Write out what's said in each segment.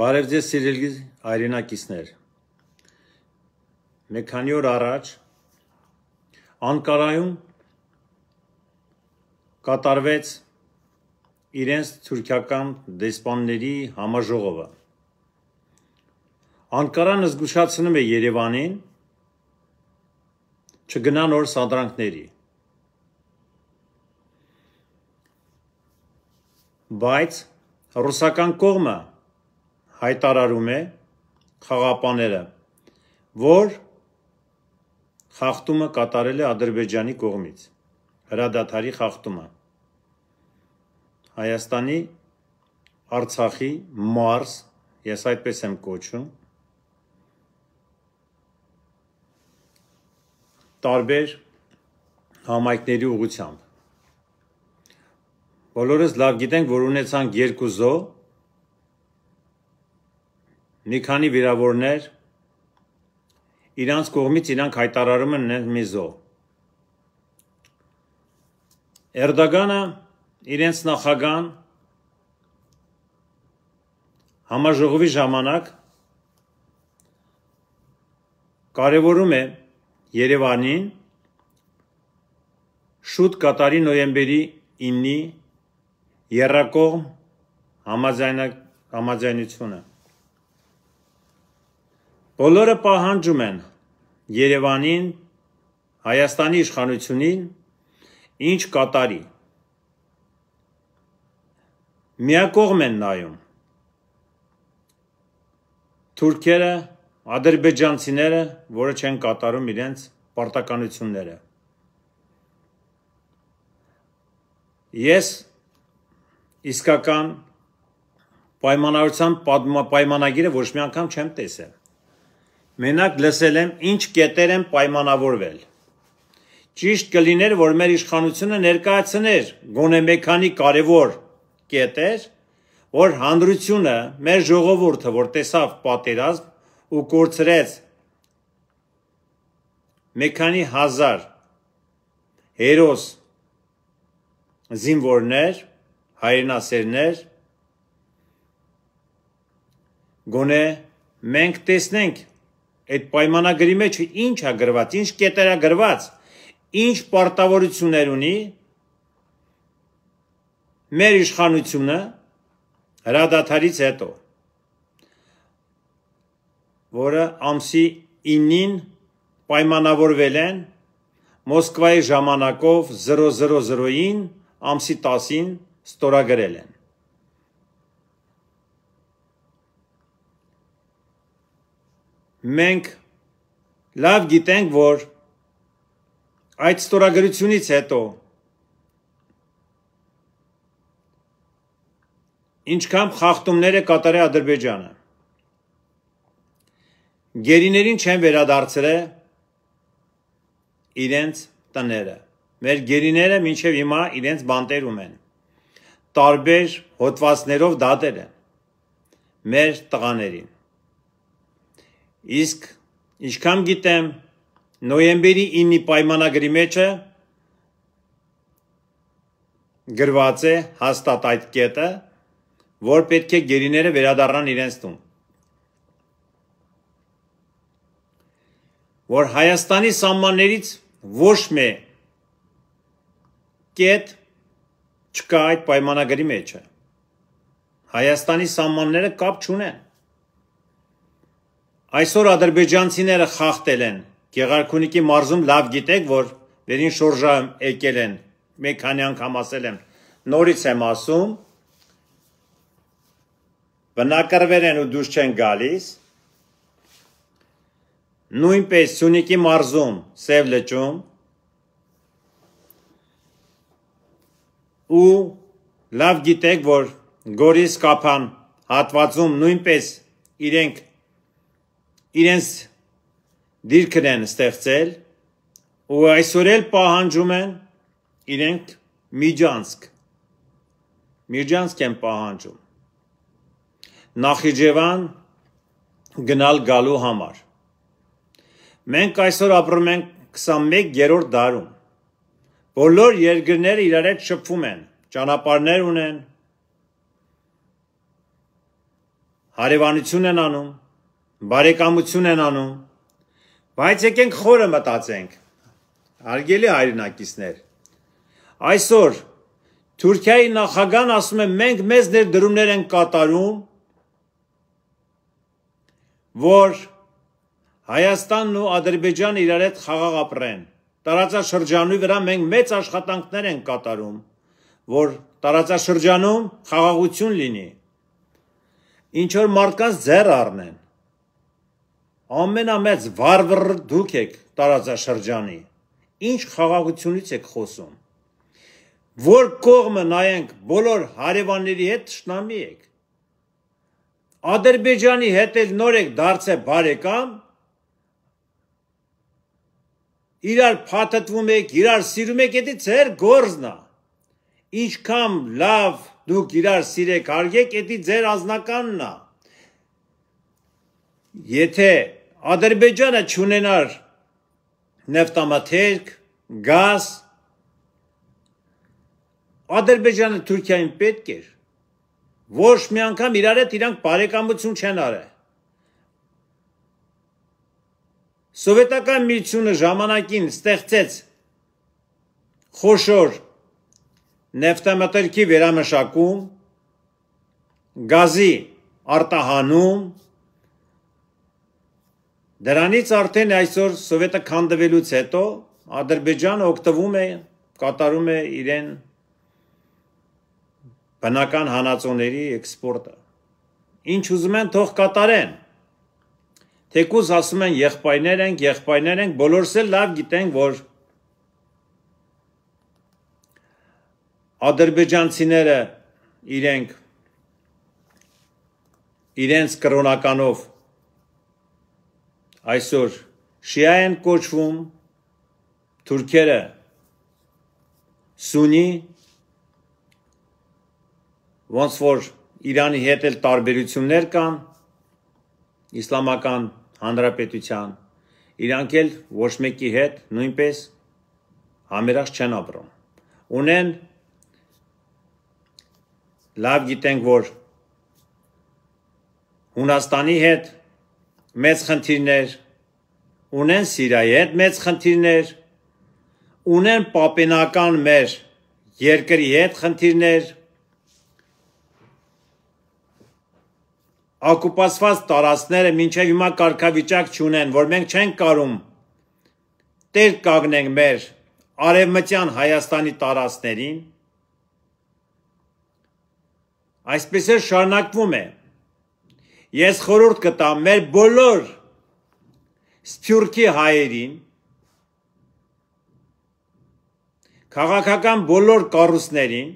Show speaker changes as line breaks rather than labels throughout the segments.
Բարև ձեզ սիրելի այրենակիցներ։ Մեկ քանի օր առաջ Անկարայում կատարվեց իրենց թուրքական դեսպանների համաժողովը։ Անկարան զգուշացնում է Երևանին չգնան օր սադրանքների։ Բայց ռուսական կողմը հայտարարում է խաղապաները, որ խախտումը կատարել է Ադրբեջանի կողմից, հրադադարի խախտումը։ Հայաստանի Արցախի Մարս, ես այդպես եմ կոչում, տարբեր համայնքների ուղությամբ։ Բոլորս լավ գիտենք, որ ունեցանք երկու զո մի քանի վիրավորներ իրանց կողմից իրանք հայտարարում են նենց մի զո։ Էրդագանը իրենց նախագահան համաժողովի ժամանակ կարևորում է Երևանին շուտ կատարի նոյեմբերի 9-ի երրակողմ համաձայնությունը Բոլորը պահանջում են Երևանին, Հայաստանի իշխանությունին ինչ կատարի։ Միակողմ են նայում։ Թուրքերը, ադրբեջանցիները, որը չեն կատարում իրենց պարտականությունները։ Ես իսկական պայմանավորության պայմանագիրը ոչ մի անգամ չեմ տեսել մենակ լսել եմ ինչ կետեր են պայմանավորվել։ Ճիշտ կլիներ, որ մեր իշխանությունը ներկայացներ գոնե մի քանի կարևոր կետեր, որ հանրությունը, մեր ժողովուրդը, որ տեսավ պատերազմ ու կորցրեց մի քանի հազար հերոս զինվորներ, հայրենասերներ, գոնե մենք տեսնենք այդ պայմանագրի մեջ ինչ է գրված, ինչ կետերա գրված, ինչ պարտավորություններ ունի մեր իշխանությունը հրադադարից հետո, որը ամսի 9-ին պայմանավորվել են Մոսկվայի ժամանակով 00:00-ին ամսի 10-ին ստորագրել են։ մենք լավ գիտենք, որ այդ ստորագրությունից հետո ինչքան խախտումներ է կատարել Ադրբեջանը։ Գերիներին չեն վերադարձրել իրենց տները։ Մեր գերիները մինչև հիմա իրենց բանտերում են։ Տարբեր հոդվածներով դատել են մեր տղաներին։ Իսկ ինչքան գիտեմ, նոյեմբերի 9-ի պայմանագրի մեջը գրված է հաստատ այդ կետը, որ պետք է գերիները վերադառնան իրենց տուն։ Որ Հայաստանի սահմաններից ոչ մի կետ չկա այդ պայմանագրի մեջը։ Հայաստանի սահմանները կապ չունեն։ Այսօր ադրբեջանցիները խախտել են։ Գեղարքունիքի մարզում լավ գիտեք, որ վերին շորժայում եկել են։ Մեկ քանի անգամ ասել եմ, նորից եմ ասում, բնակարվեր են ու դուրս չեն գալիս։ Նույնպես Սյունիքի մարզում, Սև լճում ու լավ գիտեք, որ Գորիս կապան հատվածում նույնպես իրենք իրենց դիրքն են ստեղծել ու այսօր էլ պահանջում են իրենք միջանցք միջանցք են պահանջում Նախիջևան գնալ գալու համար։ Մենք այսօր ապրում ենք 21-րդ դարում։ Բոլոր երկրները իրար հետ շփվում են, ճանապարհներ ունեն, հարևանություն են անում, բարեկամություն են անում։ Բայց եկենք խորը մտածենք։ Արգելի հայրենակիցներ, այսօր Թուրքիայի նախագահն ասում է մենք մեզ ներդրումներ են կատարում, որ Հայաստանն ու Ադրբեջանը իրար հետ խաղաղ ապրեն։ Տարածաշրջանի վրա մենք մեծ աշխատանքներ են կատարում, որ տարածաշրջանում խաղաղություն լինի։ Ինչ որ մարդկանց ձեռ առնեն ամենամեծ վարվր դուք եք տարածաշրջանի։ Ինչ խաղաղությունից եք խոսում։ Որ կողմը նայենք, բոլոր հարևանների հետ ճշնամի եք։ Ադրբեջանի հետ էլ նոր եք դարձել բարեկամ։ Իրար փաթաթվում եք, իրար սիրում եք, դա ձեր գործն է։ Ինչքան լավ դուք իրար սիրեք, հարգեք, դա ձեր անznականն է։ Եթե Ադրբեջանը չունենար նավթամաթերք, գազ Ադրբեջանը Թուրքիային պետք էր ոչ մի անգամ իրար հետ իրանք բարեկամություն չեն արել Սովետական միությունը ժամանակին ստեղծեց խոշոր նավթամթերքի վերամշակում, գազի արտահանում Դրանից արդեն այսօր սովետը քանդվելուց հետո Ադրբեջանը օգտվում է, կատարում է իրեն բնական հանածոների էքսպորտը։ Ինչ ուզում են թող կատարեն։ Թեկուզ ասում են եղբայրներ ենք, եղբայրներ ենք, բոլորս էլ լավ գիտենք, որ ադրբեջանցիները իրենք իրենց կրոնականով այսօր շիա են կոչվում թուրքերը սունի ոնց որ Իրանի հետ էլ տարբերություններ կան իսլամական հանրապետության իրանք էլ ոչ մեկի հետ նույնպես համերաշխ չեն ապրում ունեն լավ գիտենք որ Հունաստանի հետ մեծ խնդիրներ, ունեն Սիրիայի հետ մեծ խնդիրներ, ունեն պապենական մեր երկրի հետ խնդիրներ, ակուպասված տարածները մինչև հիմա կարգավիճակ չունեն, որ մենք չենք կարում տեր կագնենք մեր արևմտյան Հայաստանի տարածներին, այսպես է շարնակվում է, Ես խորհուրդ կտամ մեր բոլոր Սփյուռքի հայերին քաղաքական բոլոր կառույցներին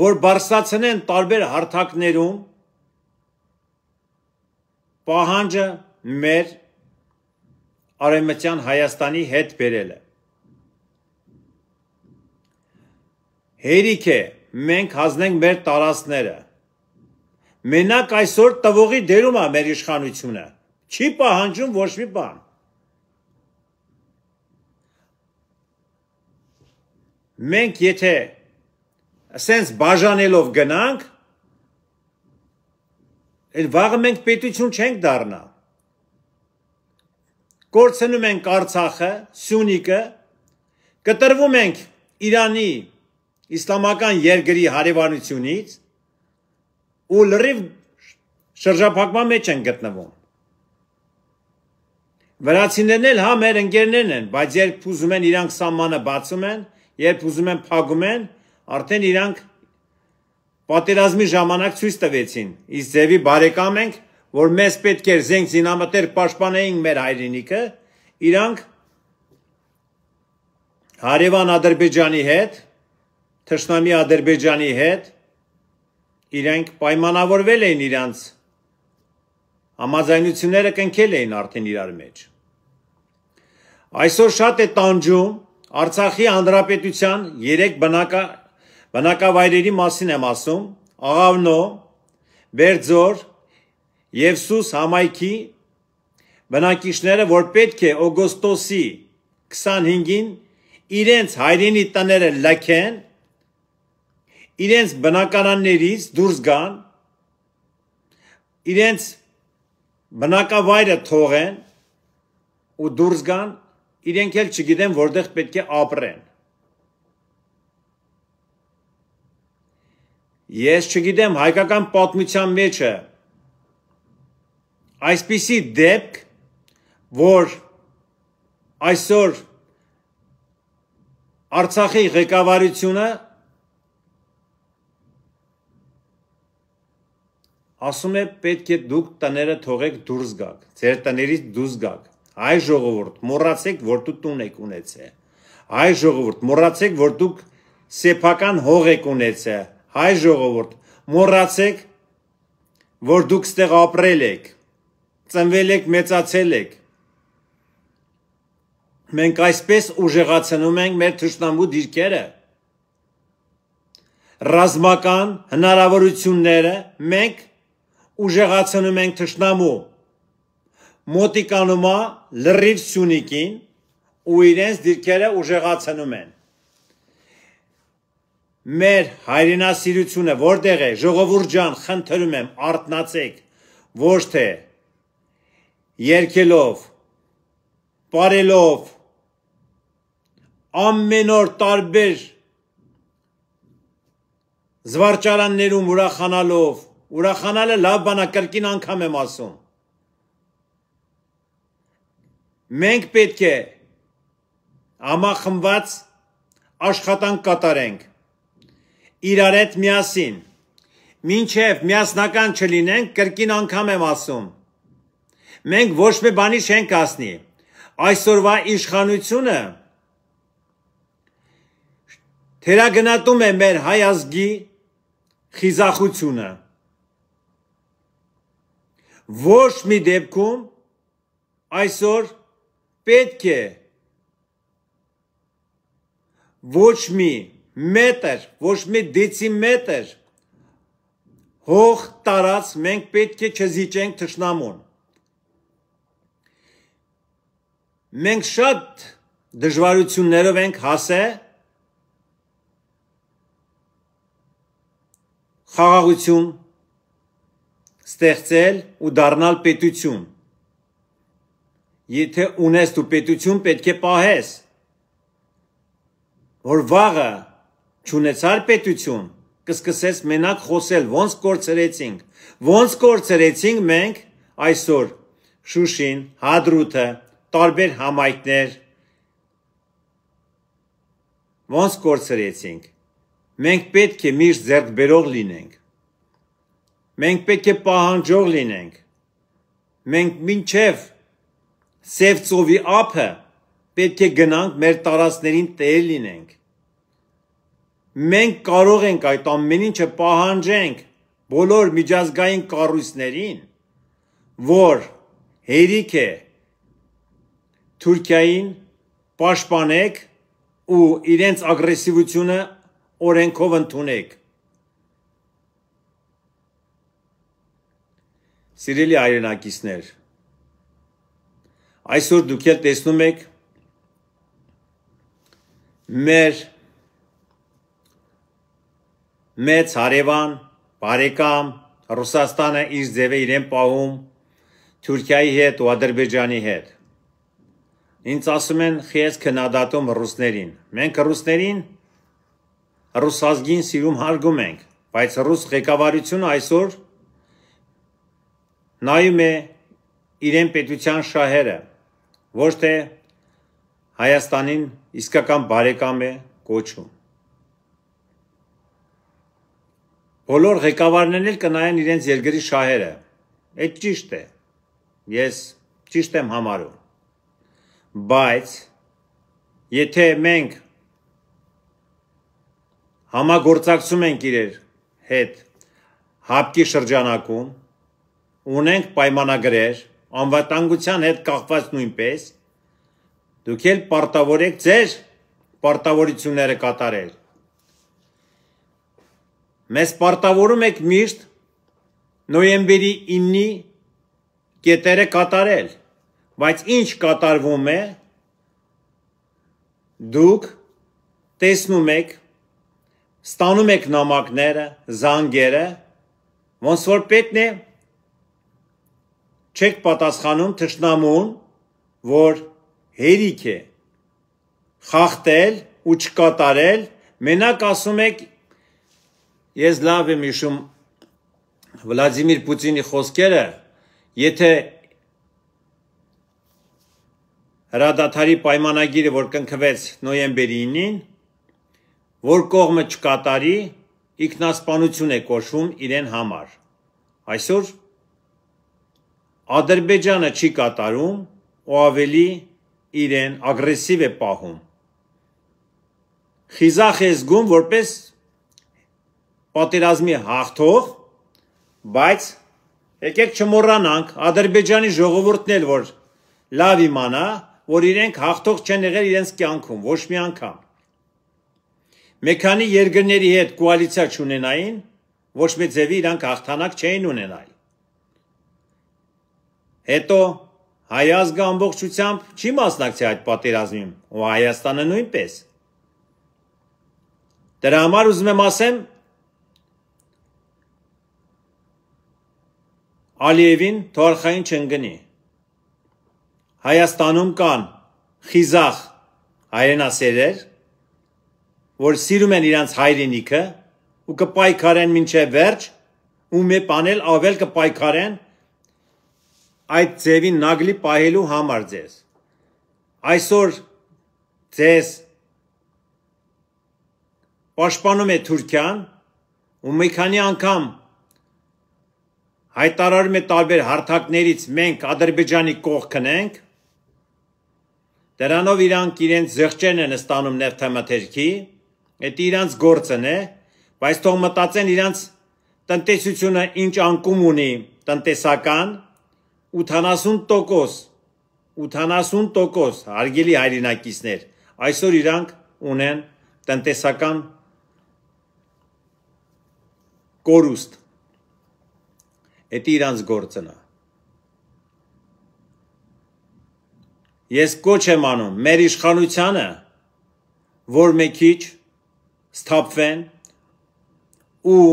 որ բարձացնեն տարբեր հարթակներում պահանջը մեր արեմտյան Հայաստանի հետ բերելը։ Հերիք է մենք հազնենք մեր տարածները Մենակ այսօր տվողի դերում է մեր իշխանությունը։ Չի պահանջում ոչ մի բան։ Մենք եթե սենց բաժանելով գնանք, Այդ վաղը մենք պետություն չենք դառնա։ Կորցնում ենք Արցախը, Սյունիքը, կտրվում ենք Իրանի իսլամական երկրի հարևանությունից, ու լրիվ շրջափակման մեջ են գտնվում։ Վրացիներն էլ հա մեր ընկերներն են, բայց երբ ուզում են իրանք սահմանը բացում են, երբ ուզում են փակում են, արդեն իրանք պատերազմի ժամանակ ցույց տվեցին։ Իս ձևի բարեկամ ենք, որ մեզ պետք էր զենք զինամտեր պաշտպանեին մեր հայրենիքը, իրանք հարևան Ադրբեջանի հետ, Թշնամի Ադրբեջանի հետ իրենք պայմանավորվել էին իրանց համաձայնությունները կնքել էին արդեն իրար մեջ։ Այսօր շատ է տանջում Արցախի հանրապետության երեք բնակա բնակավայրերի մասին եմ ասում՝ Աղավնո, Բերձոր եւ Սուս համայնքի բնակիչները, որ պետք է օգոստոսի 25-ին իրենց հայրենի տները լքեն իրենց բնականաններից դուրս գան, իրենց բնակավայրը թողեն ու դուրս գան, իրենք էլ չգիտեն որտեղ պետք է ապրեն։ Ես չգիտեմ հայկական պատմության մեջը այսպիսի դեպք, որ այսօր Արցախի ղեկավարությունը ասում է պետք է դուք տները թողեք դուրս գաք, ձեր տներից դուրս գաք։ Այ ժողովուրդ, մոռացեք, որ դու տուն եք ունեցել։ Այ ժողովուրդ, մոռացեք, որ դուք սեփական հող եք ունեցել։ Հայ ժողովուրդ, մոռացեք, որ դուք ստեղ ապրել եք, ծնվել եք, մեծացել եք։ Մենք այսպես ուժեղացնում ենք մեր թշնամու դիրքերը։ Ռազմական հնարավորությունները մենք ուժեղացնում ենք թշնամու մոտիկանում է լրիվ Սյունիքին ու իրենց դիրքերը ուժեղացնում են մեր հայրենասիրությունը որտեղ է ժողովուրդ ջան խնդրում եմ արտնացեք ոչ թե երկելով բարելով ամեն օր տարբեր զվարճարաններում ուրախանալով ուրախանալը լավ բան է, կրկին անգամ եմ ասում։ Մենք պետք է համախմբված աշխատանք կատարենք իրար հետ միասին։ Մինչև միասնական չլինենք, կրկին անգամ եմ ասում։ Մենք ոչ մի բանի չենք ասնի։ Այսօրվա իշխանությունը թերագնատում է մեր հայ ազգի խիզախությունը ոչ մի դեպքում այսօր պետք է ոչ մի մետր, ոչ մի դեցիմետր հող տարած մենք պետք է չզիջենք թշնամուն։ Մենք շատ դժվարություններով ենք հասե խաղաղություն ստեղծել ու դառնալ պետություն։ Եթե ունես դու պետություն, պետք է պահես։ Որ վաղը ճանաչար պետություն, կսկսես մենակ խոսել, ոնց կորցրեցինք։ Ոնց կորցրեցինք մենք այսօր Շուշին, Հադրութը, տարբեր համայնքներ ոնց կորցրեցինք։ Մենք պետք է միշտ ձեռքբերող լինենք։ Մենք պետք է պահանջող լինենք։ Մենք մինչև սև ծովի ափը պետք է գնանք մեր տարածներին տեր լինենք։ Մենք կարող ենք այդ ամեն ինչը պահանջենք բոլոր միջազգային կառույցներին, որ հերիք է Թուրքիային պաշտպանեք ու իրենց ագրեսիվությունը օրենքով ընդունեք։ Սիրելի այրենակիցներ, այսօր դուք էլ տեսնում եք մեր մեծ հարևան, բարեկամ Ռուսաստանը իր ձևը իրեն պահում Թուրքիայի հետ ու Ադրբեջանի հետ։ Ինձ ասում են խիես քննադատում ռուսներին։ Մենք ռուսներին ռուսազգին սիրում հարգում ենք, բայց ռուս ղեկավարությունը այսօր նայում է իրեն պետության շահերը, ոչ թե Հայաստանին իսկական բարեկամ է կոչում։ Բոլոր ղեկավարներն էլ կնայեն իրենց երկրի շահերը։ Այդ ճիշտ է։ Ես ճիշտ եմ համարում։ Բայց եթե մենք համագործակցում ենք իրեր հետ հապկի շրջանակում ունենք պայմանագրեր, անվտանգության հետ կախված նույնպես, դուք էլ պարտավոր եք ձեր պարտավորությունները կատարել։ Մեզ պարտավորում եք միշտ նոյեմբերի 9-ի կետերը կատարել, բայց ինչ կատարվում է, դուք տեսնում եք, ստանում եք նամակները, զանգերը, ոնց որ պետն է չեք պատասխանում թշնամուն, որ հերիք է խախտել ու չկատարել, մենակ ասում եք ես լավ եմ հիշում Վլադիմիր Պուտինի խոսքերը, եթե հրադադարի պայմանագիրը, որ կնքվեց նոյեմբերի 9-ին, որ կողմը չկատարի, ինքնասպանություն է կոչվում իրեն համար։ Այսօր Ադրբեջանը չի կատարում ու ավելի իրեն ագրեսիվ է պահում։ Խիզախ է զգում որպես պատերազմի հաղթող, բայց եկեք չմոռանանք Ադրբեջանի ժողովուրդն էլ որ լավ իմանա, որ իրենք հաղթող չեն եղել իրենց կյանքում ոչ մի անգամ։ Մեքանի երկրների հետ կոալիցիա չունենային, ոչ մի ձևի իրանք հաղթանակ չէին ունենալ։ Հետո հայազգը ամբողջությամբ չի մասնակցի այդ պատերազմին ու Հայաստանը նույնպես։ Դրա համար ուզում եմ ասեմ Ալիևին թորխային չընկնի։ Հայաստանում կան խիզախ հայրենասերեր, որ սիրում են իրանց հայրենիքը ու կպայքարեն մինչև վերջ ու մի պանել ավել կպայքարեն այդ ձևի նագլի պահելու համար ձեզ։ Այսօր ձեզ պաշտպանում է Թուրքիան ու մի քանի անգամ հայտարարում է տարբեր հարթակներից մենք Ադրբեջանի կողքն ենք։ Դրանով իրանք իրենց զեղչեն են ստանում նավթամթերքի, այդ իրանց գործն է, բայց թող մտածեն իրանց տնտեսությունը ինչ անկում ունի տնտեսական 80 տոքոս, 80 տոքոս հարգելի հայրինակիցներ, այսօր իրանք ունեն տնտեսական կորուստ, էտի իրանց գործնա։ Ես կոչ եմ անում մեր իշխանությանը, որ մի քիչ ստապվեն ու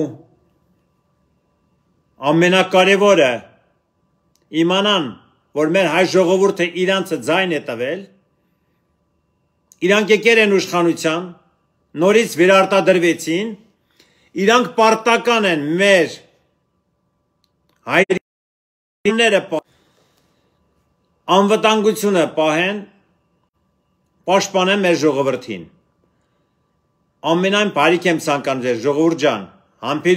ամենակարևորը իմանան, որ մեր հայ ժողովուրդը իրանցը ձայն է տվել, իրանք եկեր են իշխանության, նորից վերարտադրվեցին, իրանք պարտական են մեր հայրիները անվտանգությունը պահեն, պաշտպանեն մեր ժողովրդին։ Ամենայն բարիք եմ ցանկանում ձեզ ժողովուրդ ջան, համբեր